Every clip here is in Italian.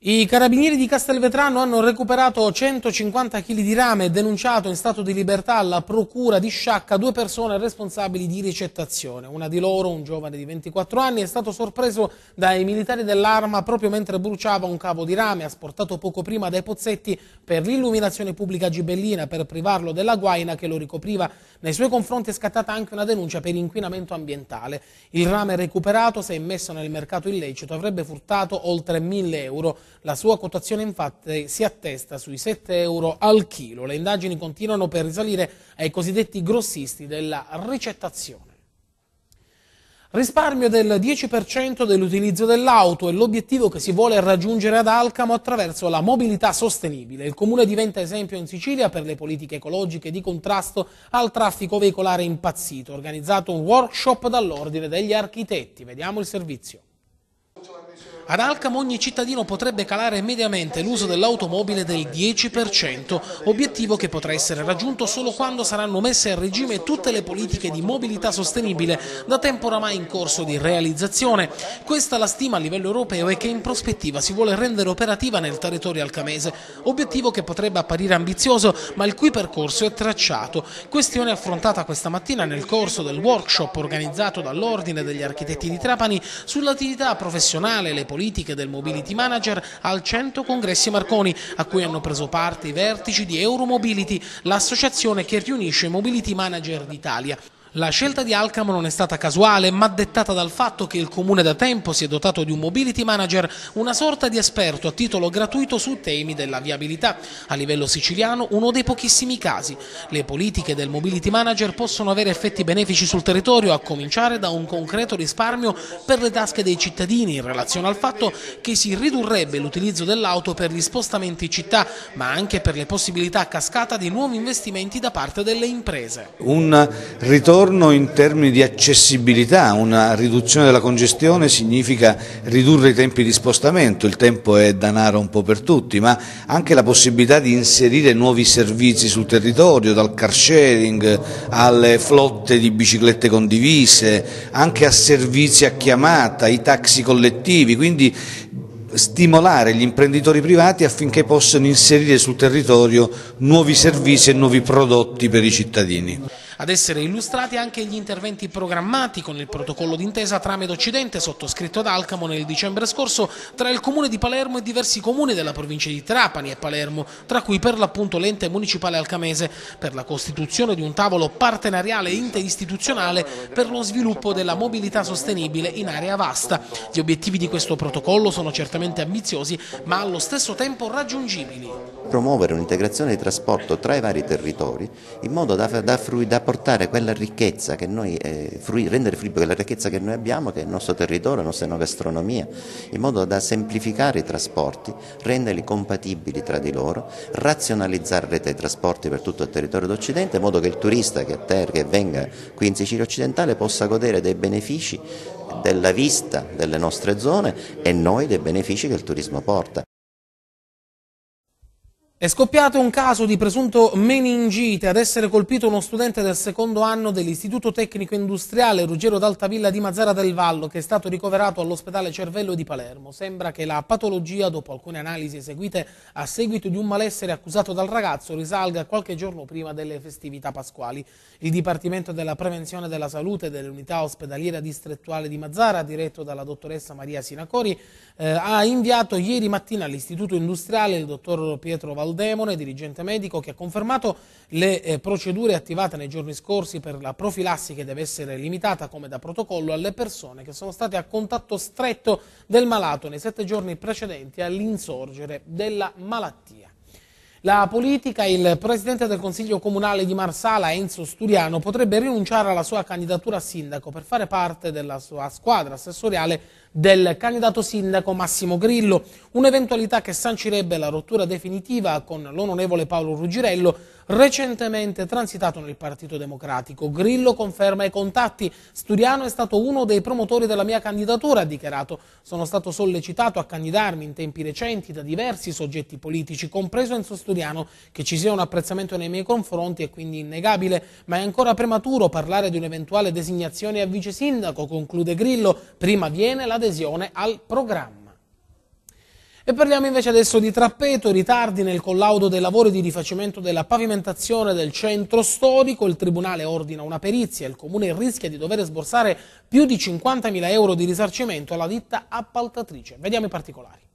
I carabinieri di Castelvetrano hanno recuperato 150 kg di rame e denunciato in stato di libertà alla procura di Sciacca due persone responsabili di ricettazione. Una di loro, un giovane di 24 anni, è stato sorpreso dai militari dell'arma proprio mentre bruciava un cavo di rame asportato poco prima dai pozzetti per l'illuminazione pubblica gibellina per privarlo della guaina che lo ricopriva. Nei suoi confronti è scattata anche una denuncia per inquinamento ambientale. Il rame recuperato, se immesso nel mercato illecito, avrebbe furtato oltre 1000 euro. La sua quotazione infatti si attesta sui 7 euro al chilo. Le indagini continuano per risalire ai cosiddetti grossisti della ricettazione. Risparmio del 10% dell'utilizzo dell'auto è l'obiettivo che si vuole raggiungere ad Alcamo attraverso la mobilità sostenibile. Il comune diventa esempio in Sicilia per le politiche ecologiche di contrasto al traffico veicolare impazzito. Organizzato un workshop dall'Ordine degli Architetti. Vediamo il servizio. Ad Alcamo ogni cittadino potrebbe calare mediamente l'uso dell'automobile del 10%, obiettivo che potrà essere raggiunto solo quando saranno messe a regime tutte le politiche di mobilità sostenibile da tempo oramai in corso di realizzazione. Questa la stima a livello europeo e che in prospettiva si vuole rendere operativa nel territorio alcamese, obiettivo che potrebbe apparire ambizioso ma il cui percorso è tracciato. Questione affrontata questa mattina nel corso del workshop organizzato dall'Ordine degli Architetti di Trapani sull'attività professionale e le politiche politiche del Mobility Manager al 100 Congressi Marconi, a cui hanno preso parte i vertici di Euromobility, l'associazione che riunisce i Mobility Manager d'Italia. La scelta di Alcamo non è stata casuale, ma dettata dal fatto che il comune da tempo si è dotato di un mobility manager, una sorta di esperto a titolo gratuito su temi della viabilità. A livello siciliano, uno dei pochissimi casi. Le politiche del mobility manager possono avere effetti benefici sul territorio, a cominciare da un concreto risparmio per le tasche dei cittadini in relazione al fatto che si ridurrebbe l'utilizzo dell'auto per gli spostamenti in città, ma anche per le possibilità a cascata di nuovi investimenti da parte delle imprese. Un ritorno ritorno in termini di accessibilità, una riduzione della congestione significa ridurre i tempi di spostamento, il tempo è danaro un po' per tutti, ma anche la possibilità di inserire nuovi servizi sul territorio, dal car sharing alle flotte di biciclette condivise, anche a servizi a chiamata, i taxi collettivi, quindi stimolare gli imprenditori privati affinché possano inserire sul territorio nuovi servizi e nuovi prodotti per i cittadini. Ad essere illustrati anche gli interventi programmati con il protocollo d'intesa tramite Occidente sottoscritto ad Alcamo nel dicembre scorso tra il comune di Palermo e diversi comuni della provincia di Trapani e Palermo, tra cui per l'appunto l'ente municipale alcamese, per la costituzione di un tavolo partenariale interistituzionale per lo sviluppo della mobilità sostenibile in area vasta. Gli obiettivi di questo protocollo sono certamente ambiziosi, ma allo stesso tempo raggiungibili promuovere un'integrazione di trasporto tra i vari territori in modo da, da, frui, da portare quella ricchezza che noi, eh, frui, rendere fruibile quella ricchezza che noi abbiamo, che è il nostro territorio, la nostra gastronomia, in modo da semplificare i trasporti, renderli compatibili tra di loro, razionalizzare la rete dei trasporti per tutto il territorio d'Occidente, in modo che il turista che, ter, che venga qui in Sicilia occidentale possa godere dei benefici della vista delle nostre zone e noi dei benefici che il turismo porta. È scoppiato un caso di presunto meningite ad essere colpito uno studente del secondo anno dell'Istituto Tecnico Industriale Ruggero d'Altavilla di Mazzara del Vallo che è stato ricoverato all'ospedale Cervello di Palermo. Sembra che la patologia, dopo alcune analisi eseguite a seguito di un malessere accusato dal ragazzo, risalga qualche giorno prima delle festività pasquali. Il Dipartimento della Prevenzione della Salute dell'Unità Ospedaliera Distrettuale di Mazzara, diretto dalla dottoressa Maria Sinacori, eh, ha inviato ieri mattina all'Istituto Industriale il dottor Pietro Valdotti Valdemone, dirigente medico, che ha confermato le eh, procedure attivate nei giorni scorsi per la profilassi che deve essere limitata come da protocollo alle persone che sono state a contatto stretto del malato nei sette giorni precedenti all'insorgere della malattia. La politica, il presidente del Consiglio Comunale di Marsala, Enzo Sturiano, potrebbe rinunciare alla sua candidatura a sindaco per fare parte della sua squadra assessoriale del candidato sindaco Massimo Grillo, un'eventualità che sancirebbe la rottura definitiva con l'onorevole Paolo Ruggirello, recentemente transitato nel Partito Democratico. Grillo conferma i contatti. Sturiano è stato uno dei promotori della mia candidatura, ha dichiarato. Sono stato sollecitato a candidarmi in tempi recenti da diversi soggetti politici, compreso Enzo Sturiano, che ci sia un apprezzamento nei miei confronti è quindi innegabile, ma è ancora prematuro parlare di un'eventuale designazione a vice sindaco, conclude Grillo. Prima viene la l'adesione al programma. E parliamo invece adesso di Trappeto, ritardi nel collaudo dei lavori di rifacimento della pavimentazione del centro storico, il Tribunale ordina una perizia, il Comune rischia di dover sborsare più di 50.000 euro di risarcimento alla ditta appaltatrice. Vediamo i particolari.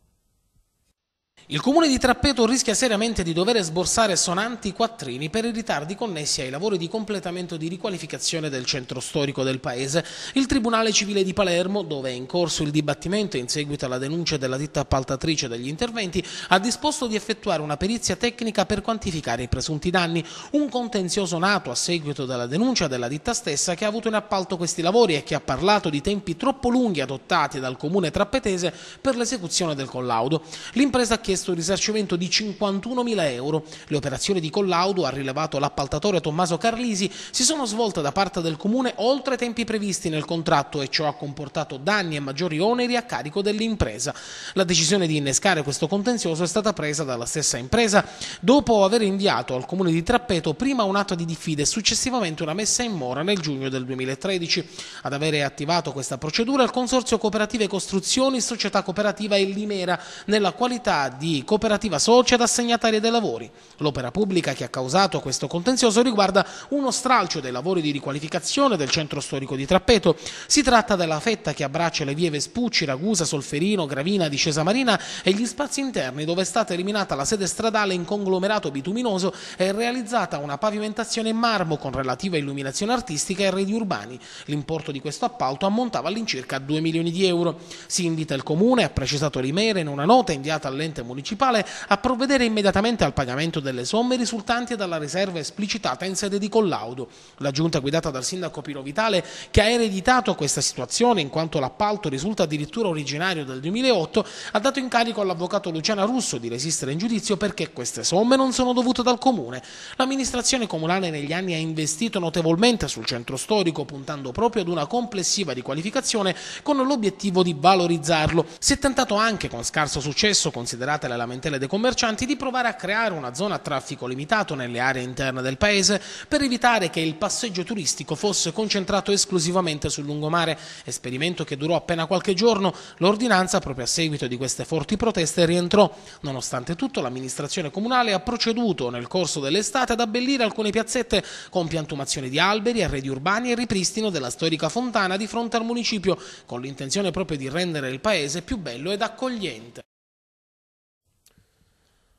Il comune di Trappeto rischia seriamente di dover sborsare sonanti quattrini per i ritardi connessi ai lavori di completamento di riqualificazione del centro storico del paese. Il Tribunale Civile di Palermo, dove è in corso il dibattimento in seguito alla denuncia della ditta appaltatrice degli interventi, ha disposto di effettuare una perizia tecnica per quantificare i presunti danni, un contenzioso nato a seguito della denuncia della ditta stessa che ha avuto in appalto questi lavori e che ha parlato di tempi troppo lunghi adottati dal comune trappetese per l'esecuzione del collaudo. L'impresa chiede chiesto un risarcimento di 51.000 euro. Le operazioni di collaudo, ha rilevato l'appaltatore Tommaso Carlisi, si sono svolte da parte del Comune oltre i tempi previsti nel contratto e ciò ha comportato danni e maggiori oneri a carico dell'impresa. La decisione di innescare questo contenzioso è stata presa dalla stessa impresa dopo aver inviato al Comune di Trappeto prima un atto di diffida e successivamente una messa in mora nel giugno del 2013. Ad avere attivato questa procedura il Consorzio Cooperative Costruzioni, Società Cooperativa e Limera nella qualità di di cooperativa socia ed assegnataria dei lavori. L'opera pubblica che ha causato questo contenzioso riguarda uno stralcio dei lavori di riqualificazione del centro storico di Trappeto. Si tratta della fetta che abbraccia le vie Vespucci, Ragusa, Solferino, Gravina, Discesa Marina e gli spazi interni dove è stata eliminata la sede stradale in conglomerato bituminoso e realizzata una pavimentazione in marmo con relativa illuminazione artistica e redi urbani. L'importo di questo appalto ammontava all'incirca 2 milioni di euro. Si invita il Comune, ha precisato Rimere in una nota inviata all'ente municipale municipale a provvedere immediatamente al pagamento delle somme risultanti dalla riserva esplicitata in sede di collaudo. La giunta guidata dal sindaco Piro Vitale, che ha ereditato questa situazione in quanto l'appalto risulta addirittura originario del 2008, ha dato incarico all'avvocato Luciana Russo di resistere in giudizio perché queste somme non sono dovute dal comune. L'amministrazione comunale negli anni ha investito notevolmente sul centro storico, puntando proprio ad una complessiva riqualificazione con l'obiettivo di valorizzarlo. Si è tentato anche con scarso successo, considerata nonostante le lamentele dei commercianti, di provare a creare una zona a traffico limitato nelle aree interne del paese per evitare che il passeggio turistico fosse concentrato esclusivamente sul lungomare, esperimento che durò appena qualche giorno. L'ordinanza, proprio a seguito di queste forti proteste, rientrò. Nonostante tutto, l'amministrazione comunale ha proceduto nel corso dell'estate ad abbellire alcune piazzette con piantumazione di alberi, arredi urbani e ripristino della storica fontana di fronte al municipio, con l'intenzione proprio di rendere il paese più bello ed accogliente.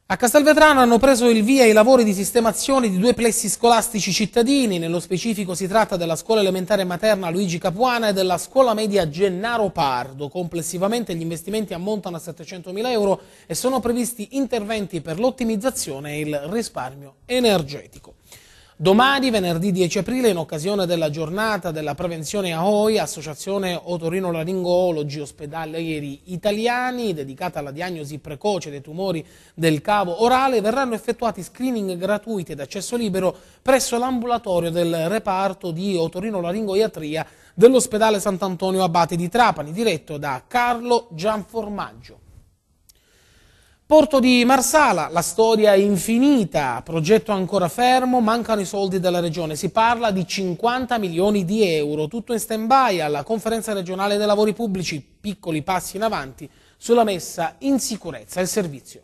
A Castelvetrano hanno preso il via i lavori di sistemazione di due plessi scolastici cittadini, nello specifico si tratta della scuola elementare materna Luigi Capuana e della scuola media Gennaro Pardo. Complessivamente gli investimenti ammontano a 700.000 euro e sono previsti interventi per l'ottimizzazione e il risparmio energetico. Domani, venerdì 10 aprile, in occasione della giornata della prevenzione AOI, Associazione Otorino Laringologi Ospedalieri Italiani, dedicata alla diagnosi precoce dei tumori del cavo orale, verranno effettuati screening gratuiti ed accesso libero presso l'ambulatorio del reparto di Otorino Laringoiatria dell'ospedale Sant'Antonio Abate di Trapani, diretto da Carlo Gianformaggio. Porto di Marsala, la storia è infinita, progetto ancora fermo, mancano i soldi della regione, si parla di 50 milioni di euro, tutto in stand-by alla conferenza regionale dei lavori pubblici, piccoli passi in avanti sulla messa in sicurezza del servizio.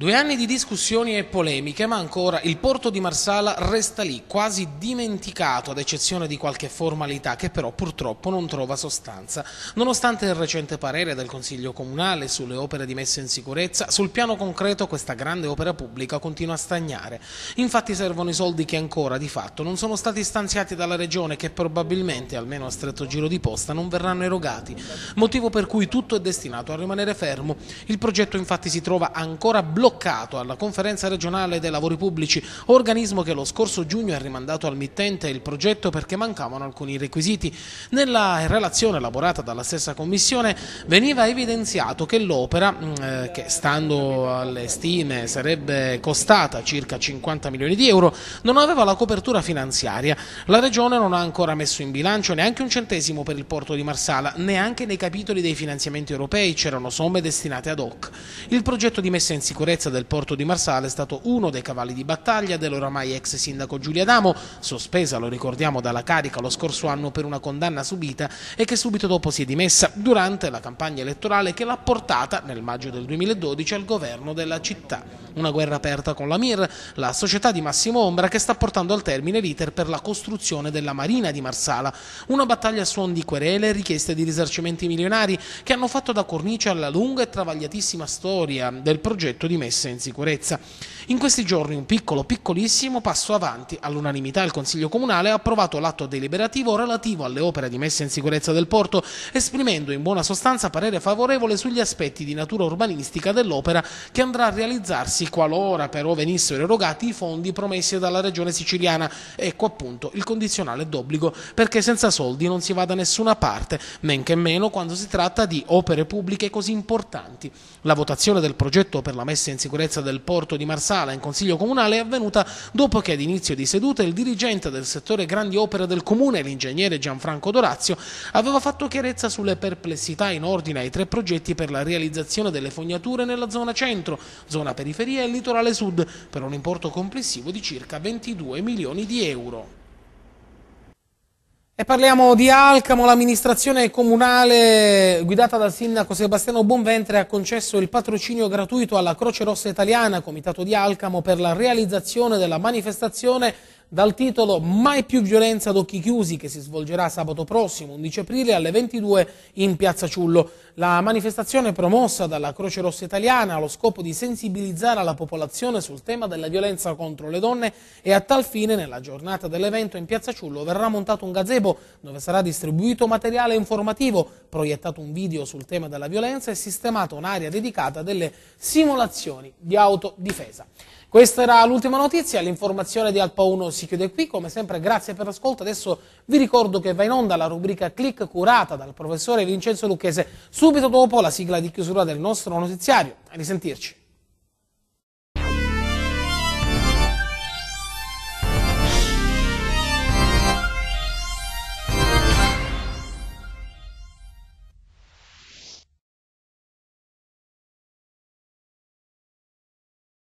Due anni di discussioni e polemiche, ma ancora il porto di Marsala resta lì, quasi dimenticato, ad eccezione di qualche formalità che però purtroppo non trova sostanza. Nonostante il recente parere del Consiglio Comunale sulle opere di messa in sicurezza, sul piano concreto questa grande opera pubblica continua a stagnare. Infatti servono i soldi che ancora, di fatto, non sono stati stanziati dalla Regione che probabilmente, almeno a stretto giro di posta, non verranno erogati, motivo per cui tutto è destinato a rimanere fermo. Il progetto infatti si trova ancora bloccato bloccato alla conferenza regionale dei lavori pubblici, organismo che lo scorso giugno ha rimandato al mittente il progetto perché mancavano alcuni requisiti. Nella relazione elaborata dalla stessa commissione veniva evidenziato che l'opera, mm, eh, che stando alle stime sarebbe costata circa 50 milioni di euro, non aveva la copertura finanziaria. La regione non ha ancora messo in bilancio neanche un centesimo per il porto di Marsala, neanche nei capitoli dei finanziamenti europei c'erano somme destinate ad hoc. Il progetto di messa in sicurezza sicurezza del porto di Marsala è stato uno dei cavalli di battaglia dell'oramai ex sindaco Giulia Adamo, sospesa, lo ricordiamo, dalla carica lo scorso anno per una condanna subita e che subito dopo si è dimessa durante la campagna elettorale che l'ha portata, nel maggio del 2012, al governo della città. Una guerra aperta con la Mir, la società di Massimo Ombra che sta portando al termine l'iter per la costruzione della Marina di Marsala. Una battaglia a suon di querele e richieste di risarcimenti milionari che hanno fatto da cornice alla lunga e travagliatissima storia del progetto di messa in sicurezza. In questi giorni un piccolo piccolissimo passo avanti. All'unanimità il Consiglio Comunale ha approvato l'atto deliberativo relativo alle opere di messa in sicurezza del porto, esprimendo in buona sostanza parere favorevole sugli aspetti di natura urbanistica dell'opera che andrà a realizzarsi qualora però venissero erogati i fondi promessi dalla Regione siciliana. Ecco appunto il condizionale d'obbligo, perché senza soldi non si va da nessuna parte, men che meno quando si tratta di opere pubbliche così importanti. La votazione del progetto per la messa in messa in sicurezza del porto di Marsala in Consiglio Comunale è avvenuta dopo che ad inizio di seduta il dirigente del settore grandi opere del Comune, l'ingegnere Gianfranco Dorazio, aveva fatto chiarezza sulle perplessità in ordine ai tre progetti per la realizzazione delle fognature nella zona centro, zona periferia e litorale sud, per un importo complessivo di circa 22 milioni di euro. E parliamo di Alcamo, l'amministrazione comunale guidata dal sindaco Sebastiano Bonventre ha concesso il patrocinio gratuito alla Croce Rossa Italiana, comitato di Alcamo, per la realizzazione della manifestazione dal titolo Mai più violenza ad occhi chiusi che si svolgerà sabato prossimo 11 aprile alle 22 in Piazza Ciullo. La manifestazione promossa dalla Croce Rossa Italiana allo scopo di sensibilizzare la popolazione sul tema della violenza contro le donne e a tal fine nella giornata dell'evento in Piazza Ciullo verrà montato un gazebo dove sarà distribuito materiale informativo, proiettato un video sul tema della violenza e sistemata un'area dedicata delle simulazioni di autodifesa. Questa era l'ultima notizia, l'informazione di Alpa 1 si chiude qui, come sempre grazie per l'ascolto, adesso vi ricordo che va in onda la rubrica Click curata dal professore Vincenzo Lucchese subito dopo la sigla di chiusura del nostro notiziario, a risentirci.